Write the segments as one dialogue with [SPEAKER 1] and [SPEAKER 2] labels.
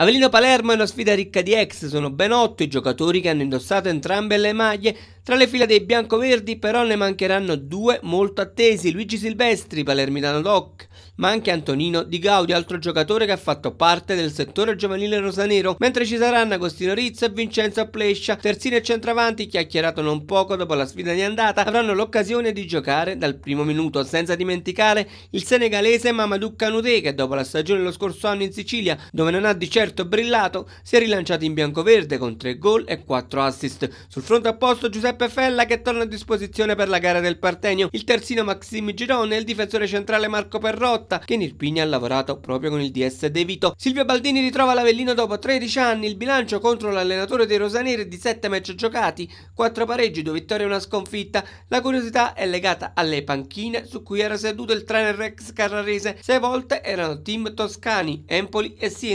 [SPEAKER 1] Avellino Palermo è una sfida ricca di ex, sono ben otto i giocatori che hanno indossato entrambe le maglie. Tra le file dei biancoverdi però ne mancheranno due molto attesi, Luigi Silvestri, palermitano doc, ma anche Antonino Di Gaudi, altro giocatore che ha fatto parte del settore giovanile rosanero, mentre ci saranno Agostino Rizzo e Vincenzo Plescia, terzini e centravanti, chiacchierato non poco dopo la sfida di andata, avranno l'occasione di giocare dal primo minuto, senza dimenticare il senegalese Mamadou Canute che dopo la stagione lo scorso anno in Sicilia, dove non ha di certo Roberto Brillato si è rilanciato in biancoverde con 3 gol e 4 assist. Sul fronte opposto Giuseppe Fella che torna a disposizione per la gara del Partenio, il terzino Maxim Girone e il difensore centrale Marco Perrotta che in Irpini ha lavorato proprio con il DS De Vito. Silvio Baldini ritrova l'Avellino dopo 13 anni, il bilancio contro l'allenatore dei Rosaneri di 7 match giocati, 4 pareggi, 2 vittorie e una sconfitta. La curiosità è legata alle panchine su cui era seduto il trainer ex Carrarese, 6 volte erano team toscani, Empoli e Siena.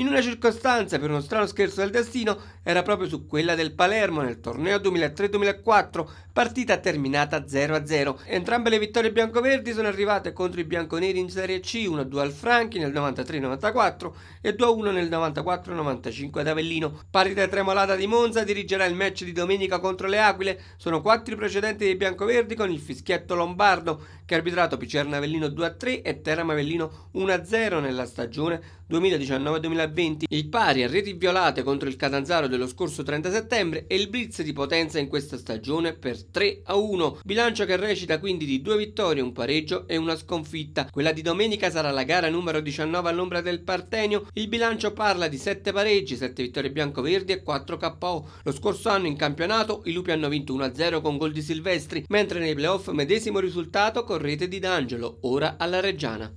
[SPEAKER 1] In una circostanza, per uno strano scherzo del destino, era proprio su quella del Palermo nel torneo 2003-2004, partita terminata 0-0. Entrambe le vittorie biancoverdi sono arrivate contro i bianconeri in Serie C, 1-2 al Franchi nel 93-94 e 2-1 nel 94-95 ad Avellino. Partita tremolata di Monza dirigerà il match di domenica contro le Aquile. Sono quattro i precedenti dei biancoverdi con il fischietto lombardo, che ha arbitrato Picerno Avellino 2-3 e Terra Avellino 1-0 nella stagione 2019-2020. 2020, il pari a reti violate contro il Catanzaro dello scorso 30 settembre e il blitz di potenza in questa stagione per 3 a 1, bilancio che recita quindi di due vittorie, un pareggio e una sconfitta. Quella di domenica sarà la gara numero 19 all'ombra del Partenio, il bilancio parla di 7 pareggi, 7 vittorie bianco-verdi e 4 KO. Lo scorso anno in campionato i Lupi hanno vinto 1-0 con gol di Silvestri, mentre nei playoff medesimo risultato con rete di D'Angelo, ora alla Reggiana.